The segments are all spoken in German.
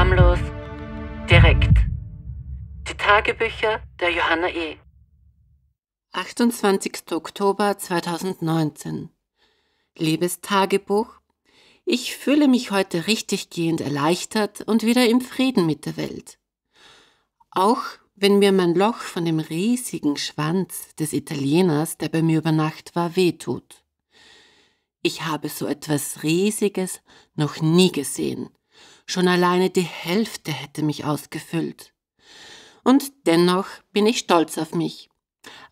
harmlos, direkt. Die Tagebücher der Johanna E. 28. Oktober 2019. Liebes Tagebuch, ich fühle mich heute richtiggehend erleichtert und wieder im Frieden mit der Welt. Auch wenn mir mein Loch von dem riesigen Schwanz des Italieners, der bei mir über Nacht war, wehtut. Ich habe so etwas Riesiges noch nie gesehen. Schon alleine die Hälfte hätte mich ausgefüllt. Und dennoch bin ich stolz auf mich.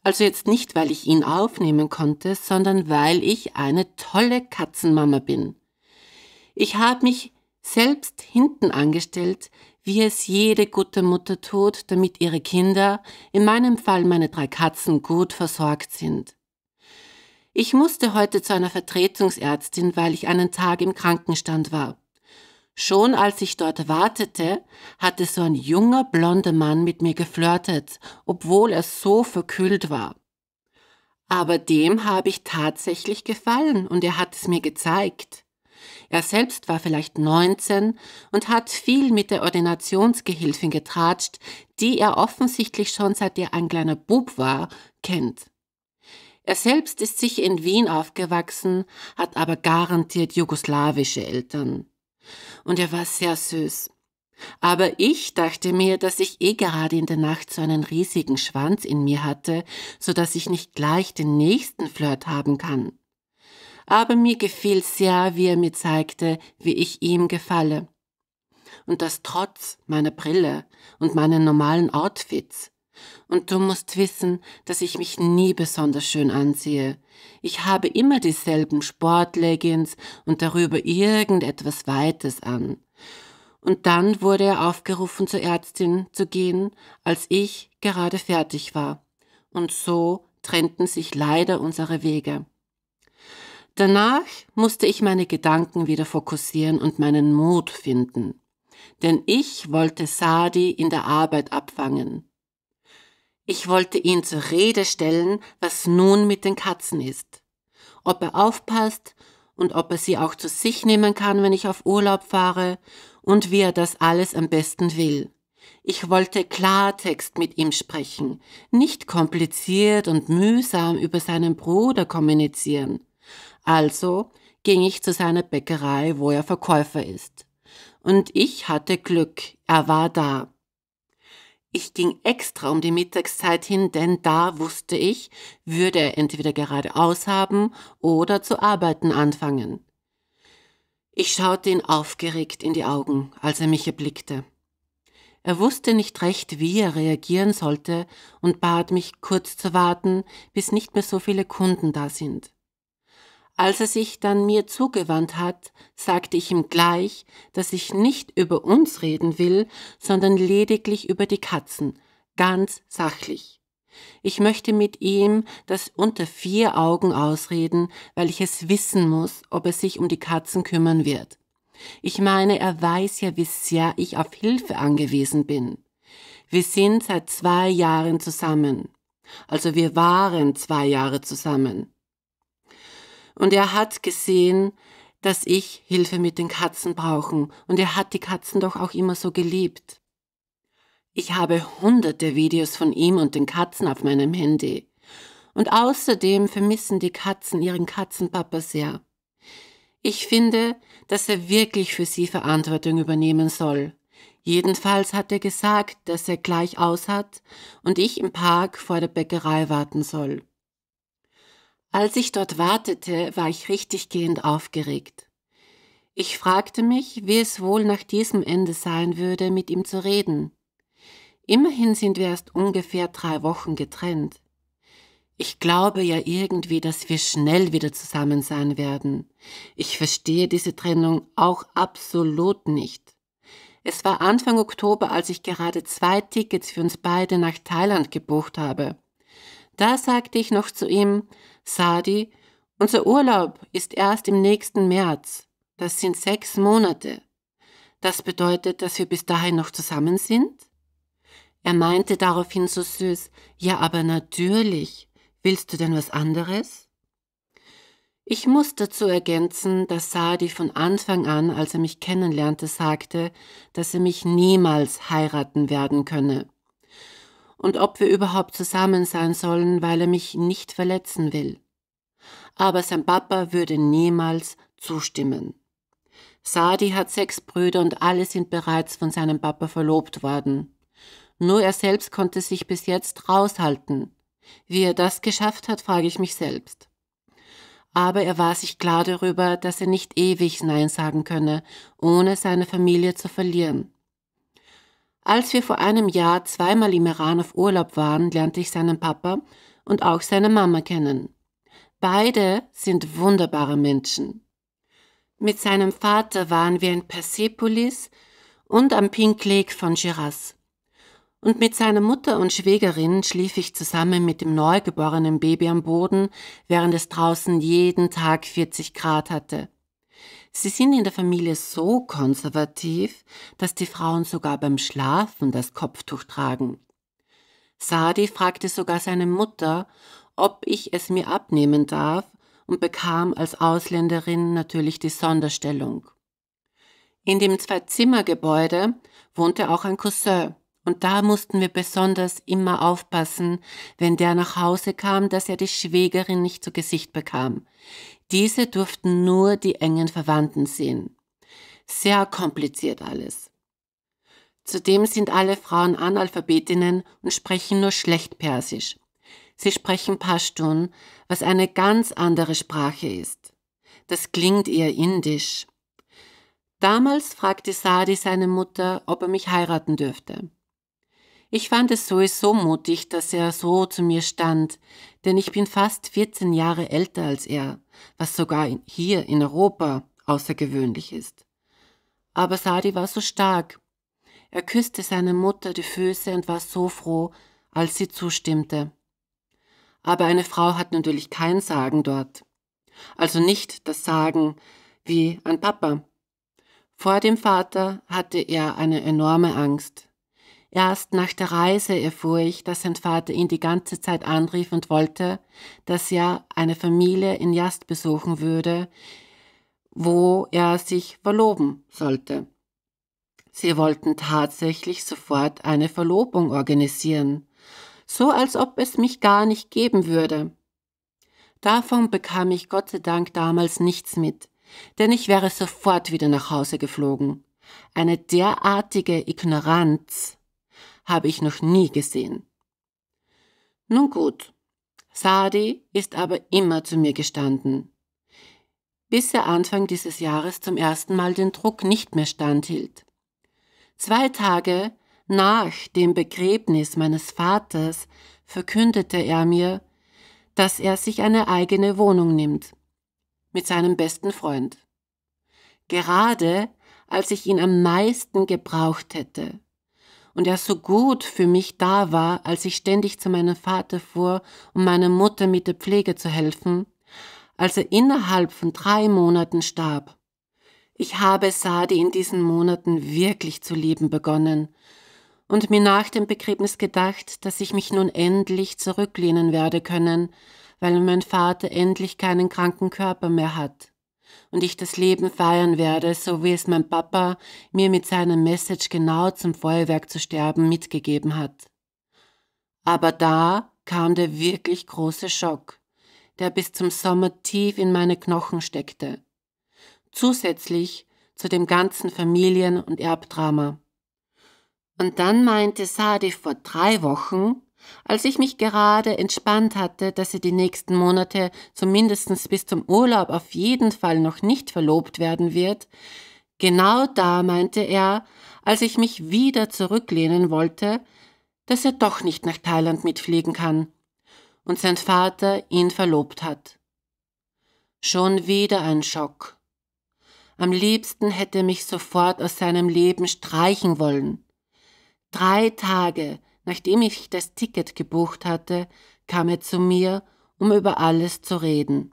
Also jetzt nicht, weil ich ihn aufnehmen konnte, sondern weil ich eine tolle Katzenmama bin. Ich habe mich selbst hinten angestellt, wie es jede gute Mutter tut, damit ihre Kinder, in meinem Fall meine drei Katzen, gut versorgt sind. Ich musste heute zu einer Vertretungsärztin, weil ich einen Tag im Krankenstand war. Schon als ich dort wartete, hatte so ein junger blonder Mann mit mir geflirtet, obwohl er so verkühlt war. Aber dem habe ich tatsächlich gefallen und er hat es mir gezeigt. Er selbst war vielleicht 19 und hat viel mit der Ordinationsgehilfin getratscht, die er offensichtlich schon seit er ein kleiner Bub war, kennt. Er selbst ist sicher in Wien aufgewachsen, hat aber garantiert jugoslawische Eltern und er war sehr süß. Aber ich dachte mir, dass ich eh gerade in der Nacht so einen riesigen Schwanz in mir hatte, so dass ich nicht gleich den nächsten Flirt haben kann. Aber mir gefiel sehr, wie er mir zeigte, wie ich ihm gefalle. Und das trotz meiner Brille und meinen normalen Outfits. Und du musst wissen, dass ich mich nie besonders schön anziehe. Ich habe immer dieselben Sportleggings und darüber irgendetwas Weites an. Und dann wurde er aufgerufen, zur Ärztin zu gehen, als ich gerade fertig war. Und so trennten sich leider unsere Wege. Danach musste ich meine Gedanken wieder fokussieren und meinen Mut finden. Denn ich wollte Sadi in der Arbeit abfangen. Ich wollte ihn zur Rede stellen, was nun mit den Katzen ist. Ob er aufpasst und ob er sie auch zu sich nehmen kann, wenn ich auf Urlaub fahre und wie er das alles am besten will. Ich wollte Klartext mit ihm sprechen, nicht kompliziert und mühsam über seinen Bruder kommunizieren. Also ging ich zu seiner Bäckerei, wo er Verkäufer ist. Und ich hatte Glück, er war da. Ich ging extra um die Mittagszeit hin, denn da wusste ich, würde er entweder geradeaus haben oder zu arbeiten anfangen. Ich schaute ihn aufgeregt in die Augen, als er mich erblickte. Er wusste nicht recht, wie er reagieren sollte und bat mich kurz zu warten, bis nicht mehr so viele Kunden da sind. Als er sich dann mir zugewandt hat, sagte ich ihm gleich, dass ich nicht über uns reden will, sondern lediglich über die Katzen, ganz sachlich. Ich möchte mit ihm das unter vier Augen ausreden, weil ich es wissen muss, ob er sich um die Katzen kümmern wird. Ich meine, er weiß ja, wie sehr ich auf Hilfe angewiesen bin. Wir sind seit zwei Jahren zusammen. Also wir waren zwei Jahre zusammen. Und er hat gesehen, dass ich Hilfe mit den Katzen brauchen. Und er hat die Katzen doch auch immer so geliebt. Ich habe hunderte Videos von ihm und den Katzen auf meinem Handy. Und außerdem vermissen die Katzen ihren Katzenpapa sehr. Ich finde, dass er wirklich für sie Verantwortung übernehmen soll. Jedenfalls hat er gesagt, dass er gleich aus hat und ich im Park vor der Bäckerei warten soll. Als ich dort wartete, war ich richtiggehend aufgeregt. Ich fragte mich, wie es wohl nach diesem Ende sein würde, mit ihm zu reden. Immerhin sind wir erst ungefähr drei Wochen getrennt. Ich glaube ja irgendwie, dass wir schnell wieder zusammen sein werden. Ich verstehe diese Trennung auch absolut nicht. Es war Anfang Oktober, als ich gerade zwei Tickets für uns beide nach Thailand gebucht habe. Da sagte ich noch zu ihm, Sadi, unser Urlaub ist erst im nächsten März. Das sind sechs Monate. Das bedeutet, dass wir bis dahin noch zusammen sind? Er meinte daraufhin so süß, ja, aber natürlich. Willst du denn was anderes? Ich muss dazu ergänzen, dass Sadi von Anfang an, als er mich kennenlernte, sagte, dass er mich niemals heiraten werden könne und ob wir überhaupt zusammen sein sollen, weil er mich nicht verletzen will. Aber sein Papa würde niemals zustimmen. Sadi hat sechs Brüder und alle sind bereits von seinem Papa verlobt worden. Nur er selbst konnte sich bis jetzt raushalten. Wie er das geschafft hat, frage ich mich selbst. Aber er war sich klar darüber, dass er nicht ewig Nein sagen könne, ohne seine Familie zu verlieren. Als wir vor einem Jahr zweimal im Iran auf Urlaub waren, lernte ich seinen Papa und auch seine Mama kennen. Beide sind wunderbare Menschen. Mit seinem Vater waren wir in Persepolis und am Pink Lake von Shiraz. Und mit seiner Mutter und Schwägerin schlief ich zusammen mit dem neugeborenen Baby am Boden, während es draußen jeden Tag 40 Grad hatte. Sie sind in der Familie so konservativ, dass die Frauen sogar beim Schlafen das Kopftuch tragen. Sadi fragte sogar seine Mutter, ob ich es mir abnehmen darf und bekam als Ausländerin natürlich die Sonderstellung. In dem Zwei-Zimmer-Gebäude wohnte auch ein Cousin und da mussten wir besonders immer aufpassen, wenn der nach Hause kam, dass er die Schwägerin nicht zu Gesicht bekam. Diese durften nur die engen Verwandten sehen. Sehr kompliziert alles. Zudem sind alle Frauen Analphabetinnen und sprechen nur schlecht Persisch. Sie sprechen Pashtun, was eine ganz andere Sprache ist. Das klingt eher indisch. Damals fragte Sadi seine Mutter, ob er mich heiraten dürfte. Ich fand es sowieso mutig, dass er so zu mir stand, denn ich bin fast 14 Jahre älter als er, was sogar hier in Europa außergewöhnlich ist. Aber Sadi war so stark. Er küsste seine Mutter die Füße und war so froh, als sie zustimmte. Aber eine Frau hat natürlich kein Sagen dort. Also nicht das Sagen wie ein Papa. Vor dem Vater hatte er eine enorme Angst. Erst nach der Reise erfuhr ich, dass sein Vater ihn die ganze Zeit anrief und wollte, dass er eine Familie in Jast besuchen würde, wo er sich verloben sollte. Sie wollten tatsächlich sofort eine Verlobung organisieren, so als ob es mich gar nicht geben würde. Davon bekam ich Gott sei Dank damals nichts mit, denn ich wäre sofort wieder nach Hause geflogen. Eine derartige Ignoranz habe ich noch nie gesehen. Nun gut, Sadi ist aber immer zu mir gestanden, bis er Anfang dieses Jahres zum ersten Mal den Druck nicht mehr standhielt. Zwei Tage nach dem Begräbnis meines Vaters verkündete er mir, dass er sich eine eigene Wohnung nimmt, mit seinem besten Freund. Gerade als ich ihn am meisten gebraucht hätte und er so gut für mich da war, als ich ständig zu meinem Vater fuhr, um meiner Mutter mit der Pflege zu helfen, als er innerhalb von drei Monaten starb. Ich habe Sadi in diesen Monaten wirklich zu lieben begonnen und mir nach dem Begräbnis gedacht, dass ich mich nun endlich zurücklehnen werde können, weil mein Vater endlich keinen kranken Körper mehr hat und ich das Leben feiern werde, so wie es mein Papa mir mit seiner Message genau zum Feuerwerk zu sterben mitgegeben hat. Aber da kam der wirklich große Schock, der bis zum Sommer tief in meine Knochen steckte. Zusätzlich zu dem ganzen Familien- und Erbdrama. Und dann meinte Sadi vor drei Wochen, als ich mich gerade entspannt hatte, dass sie die nächsten Monate, zumindest bis zum Urlaub, auf jeden Fall noch nicht verlobt werden wird, genau da meinte er, als ich mich wieder zurücklehnen wollte, dass er doch nicht nach Thailand mitfliegen kann und sein Vater ihn verlobt hat. Schon wieder ein Schock. Am liebsten hätte er mich sofort aus seinem Leben streichen wollen. Drei Tage Nachdem ich das Ticket gebucht hatte, kam er zu mir, um über alles zu reden.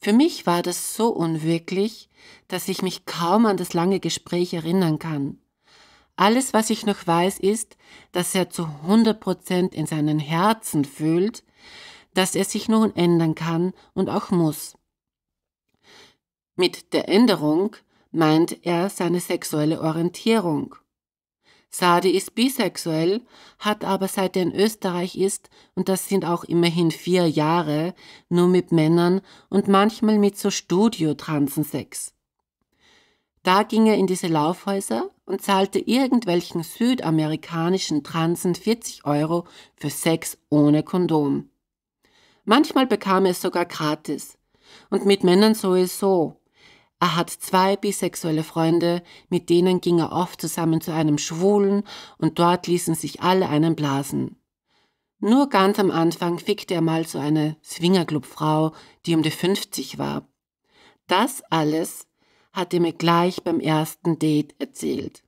Für mich war das so unwirklich, dass ich mich kaum an das lange Gespräch erinnern kann. Alles, was ich noch weiß, ist, dass er zu 100 Prozent in seinem Herzen fühlt, dass er sich nun ändern kann und auch muss. Mit der Änderung meint er seine sexuelle Orientierung. Sadi ist bisexuell, hat aber seit er in Österreich ist, und das sind auch immerhin vier Jahre, nur mit Männern und manchmal mit so Studio-Transensex. Da ging er in diese Laufhäuser und zahlte irgendwelchen südamerikanischen Transen 40 Euro für Sex ohne Kondom. Manchmal bekam er es sogar gratis. Und mit Männern sowieso. Er hat zwei bisexuelle Freunde, mit denen ging er oft zusammen zu einem Schwulen und dort ließen sich alle einen blasen. Nur ganz am Anfang fickte er mal so eine Swingerclubfrau, die um die 50 war. Das alles hat er mir gleich beim ersten Date erzählt.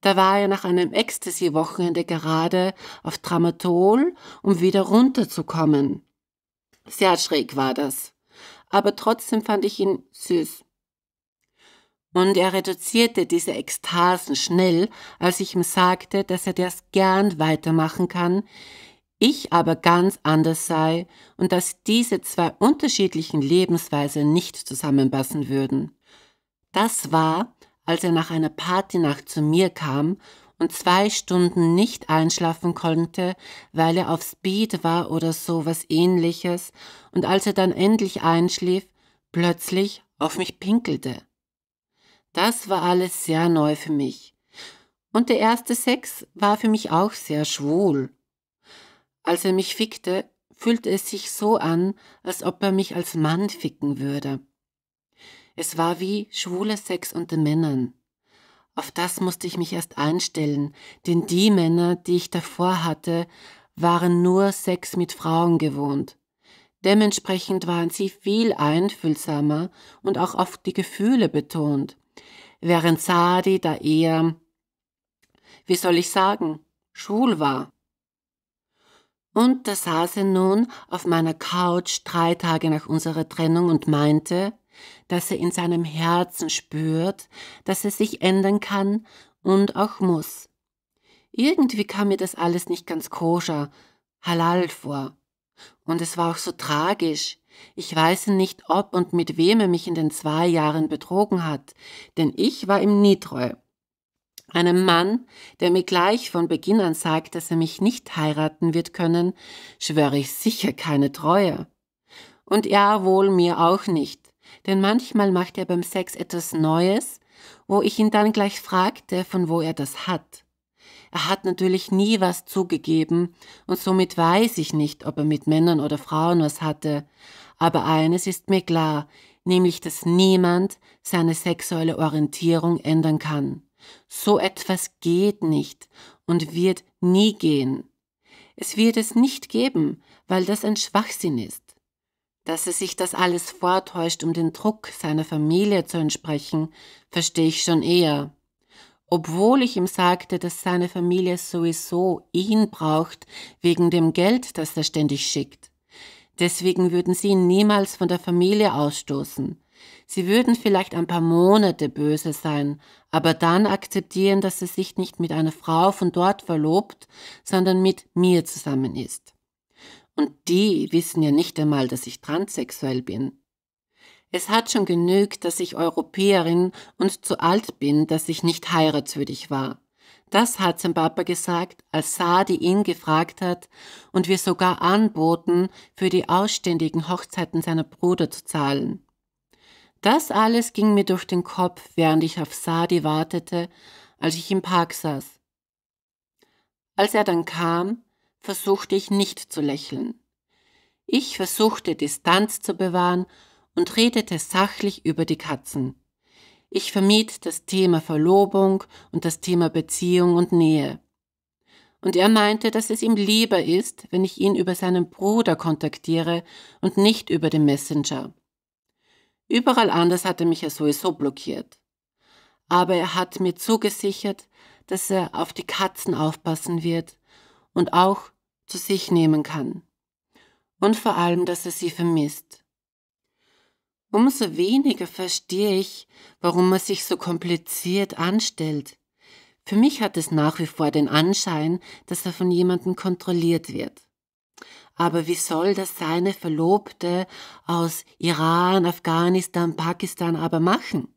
Da war er nach einem Ecstasy-Wochenende gerade auf Tramatol, um wieder runterzukommen. Sehr schräg war das. Aber trotzdem fand ich ihn süß. Und er reduzierte diese Ekstasen schnell, als ich ihm sagte, dass er das gern weitermachen kann, ich aber ganz anders sei und dass diese zwei unterschiedlichen Lebensweisen nicht zusammenpassen würden. Das war, als er nach einer Partynacht zu mir kam und zwei Stunden nicht einschlafen konnte, weil er auf Speed war oder sowas ähnliches, und als er dann endlich einschlief, plötzlich auf mich pinkelte. Das war alles sehr neu für mich. Und der erste Sex war für mich auch sehr schwul. Als er mich fickte, fühlte es sich so an, als ob er mich als Mann ficken würde. Es war wie schwuler Sex unter Männern. Auf das musste ich mich erst einstellen, denn die Männer, die ich davor hatte, waren nur Sex mit Frauen gewohnt. Dementsprechend waren sie viel einfühlsamer und auch auf die Gefühle betont während Sadi da eher, wie soll ich sagen, schwul war. Und da saß er nun auf meiner Couch drei Tage nach unserer Trennung und meinte, dass er in seinem Herzen spürt, dass er sich ändern kann und auch muss. Irgendwie kam mir das alles nicht ganz koscher, halal vor. Und es war auch so tragisch. Ich weiß nicht, ob und mit wem er mich in den zwei Jahren betrogen hat, denn ich war ihm nie treu. Einem Mann, der mir gleich von Beginn an sagt, dass er mich nicht heiraten wird können, schwöre ich sicher keine Treue. Und ja, wohl mir auch nicht, denn manchmal macht er beim Sex etwas Neues, wo ich ihn dann gleich fragte, von wo er das hat. Er hat natürlich nie was zugegeben, und somit weiß ich nicht, ob er mit Männern oder Frauen was hatte, aber eines ist mir klar, nämlich dass niemand seine sexuelle Orientierung ändern kann. So etwas geht nicht und wird nie gehen. Es wird es nicht geben, weil das ein Schwachsinn ist. Dass er sich das alles vortäuscht, um den Druck seiner Familie zu entsprechen, verstehe ich schon eher. Obwohl ich ihm sagte, dass seine Familie sowieso ihn braucht, wegen dem Geld, das er ständig schickt. Deswegen würden sie ihn niemals von der Familie ausstoßen. Sie würden vielleicht ein paar Monate böse sein, aber dann akzeptieren, dass er sich nicht mit einer Frau von dort verlobt, sondern mit mir zusammen ist. Und die wissen ja nicht einmal, dass ich transsexuell bin. Es hat schon genügt, dass ich Europäerin und zu alt bin, dass ich nicht heiratswürdig war. Das hat sein Papa gesagt, als Sadi ihn gefragt hat und wir sogar anboten, für die ausständigen Hochzeiten seiner Brüder zu zahlen. Das alles ging mir durch den Kopf, während ich auf Sadi wartete, als ich im Park saß. Als er dann kam, versuchte ich nicht zu lächeln. Ich versuchte Distanz zu bewahren und redete sachlich über die Katzen. Ich vermied das Thema Verlobung und das Thema Beziehung und Nähe. Und er meinte, dass es ihm lieber ist, wenn ich ihn über seinen Bruder kontaktiere und nicht über den Messenger. Überall anders hat er mich ja sowieso blockiert. Aber er hat mir zugesichert, dass er auf die Katzen aufpassen wird und auch zu sich nehmen kann. Und vor allem, dass er sie vermisst. Umso weniger verstehe ich, warum er sich so kompliziert anstellt. Für mich hat es nach wie vor den Anschein, dass er von jemandem kontrolliert wird. Aber wie soll das seine Verlobte aus Iran, Afghanistan, Pakistan aber machen?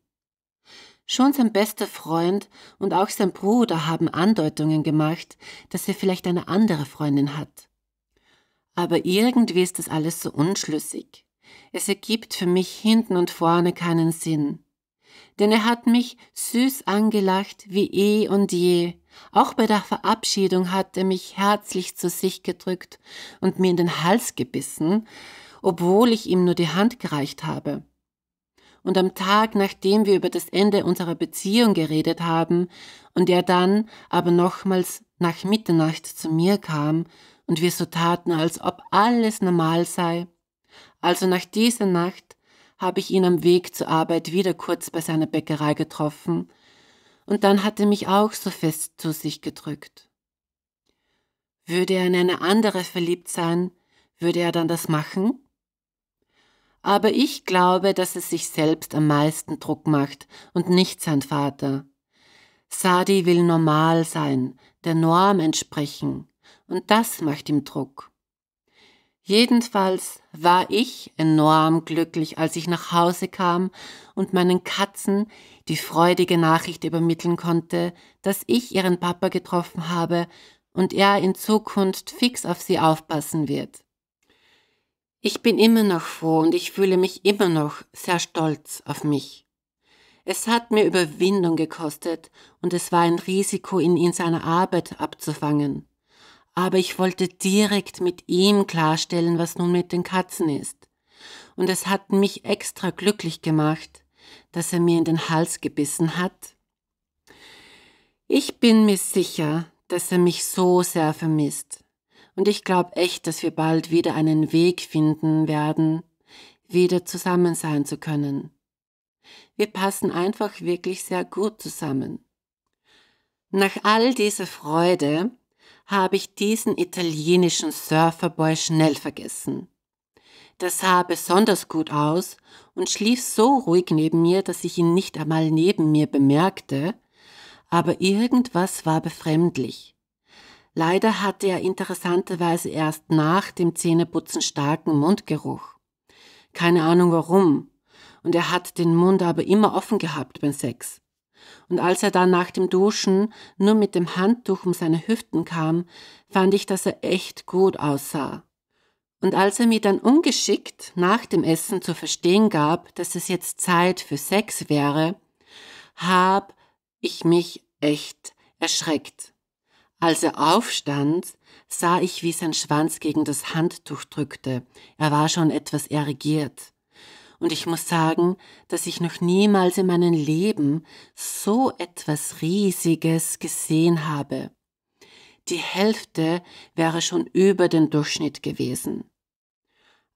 Schon sein bester Freund und auch sein Bruder haben Andeutungen gemacht, dass er vielleicht eine andere Freundin hat. Aber irgendwie ist das alles so unschlüssig. Es ergibt für mich hinten und vorne keinen Sinn. Denn er hat mich süß angelacht wie eh und je. Auch bei der Verabschiedung hat er mich herzlich zu sich gedrückt und mir in den Hals gebissen, obwohl ich ihm nur die Hand gereicht habe. Und am Tag, nachdem wir über das Ende unserer Beziehung geredet haben und er dann aber nochmals nach Mitternacht zu mir kam und wir so taten, als ob alles normal sei, also nach dieser Nacht habe ich ihn am Weg zur Arbeit wieder kurz bei seiner Bäckerei getroffen, und dann hat er mich auch so fest zu sich gedrückt. Würde er in eine andere verliebt sein, würde er dann das machen? Aber ich glaube, dass es sich selbst am meisten Druck macht und nicht sein Vater. Sadi will normal sein, der Norm entsprechen, und das macht ihm Druck. Jedenfalls war ich enorm glücklich, als ich nach Hause kam und meinen Katzen die freudige Nachricht übermitteln konnte, dass ich ihren Papa getroffen habe und er in Zukunft fix auf sie aufpassen wird. Ich bin immer noch froh und ich fühle mich immer noch sehr stolz auf mich. Es hat mir Überwindung gekostet und es war ein Risiko, ihn in seiner Arbeit abzufangen aber ich wollte direkt mit ihm klarstellen, was nun mit den Katzen ist. Und es hat mich extra glücklich gemacht, dass er mir in den Hals gebissen hat. Ich bin mir sicher, dass er mich so sehr vermisst. Und ich glaube echt, dass wir bald wieder einen Weg finden werden, wieder zusammen sein zu können. Wir passen einfach wirklich sehr gut zusammen. Nach all dieser Freude habe ich diesen italienischen Surferboy schnell vergessen. Das sah besonders gut aus und schlief so ruhig neben mir, dass ich ihn nicht einmal neben mir bemerkte, aber irgendwas war befremdlich. Leider hatte er interessanterweise erst nach dem Zähneputzen starken Mundgeruch. Keine Ahnung warum. Und er hat den Mund aber immer offen gehabt beim Sex. Und als er dann nach dem Duschen nur mit dem Handtuch um seine Hüften kam, fand ich, dass er echt gut aussah. Und als er mir dann ungeschickt nach dem Essen zu verstehen gab, dass es jetzt Zeit für Sex wäre, hab ich mich echt erschreckt. Als er aufstand, sah ich, wie sein Schwanz gegen das Handtuch drückte. Er war schon etwas erregiert und ich muss sagen, dass ich noch niemals in meinem Leben so etwas Riesiges gesehen habe. Die Hälfte wäre schon über den Durchschnitt gewesen.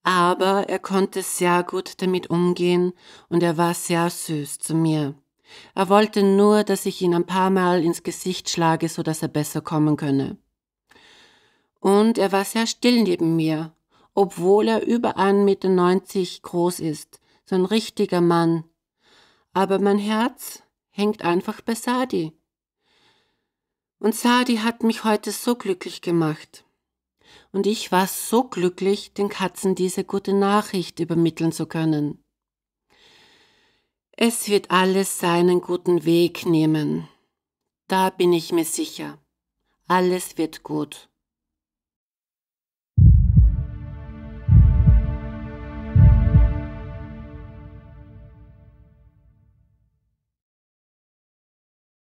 Aber er konnte sehr gut damit umgehen und er war sehr süß zu mir. Er wollte nur, dass ich ihn ein paar Mal ins Gesicht schlage, so dass er besser kommen könne. Und er war sehr still neben mir obwohl er über 1,90 Meter groß ist, so ein richtiger Mann. Aber mein Herz hängt einfach bei Sadi. Und Sadi hat mich heute so glücklich gemacht. Und ich war so glücklich, den Katzen diese gute Nachricht übermitteln zu können. Es wird alles seinen guten Weg nehmen. Da bin ich mir sicher. Alles wird gut.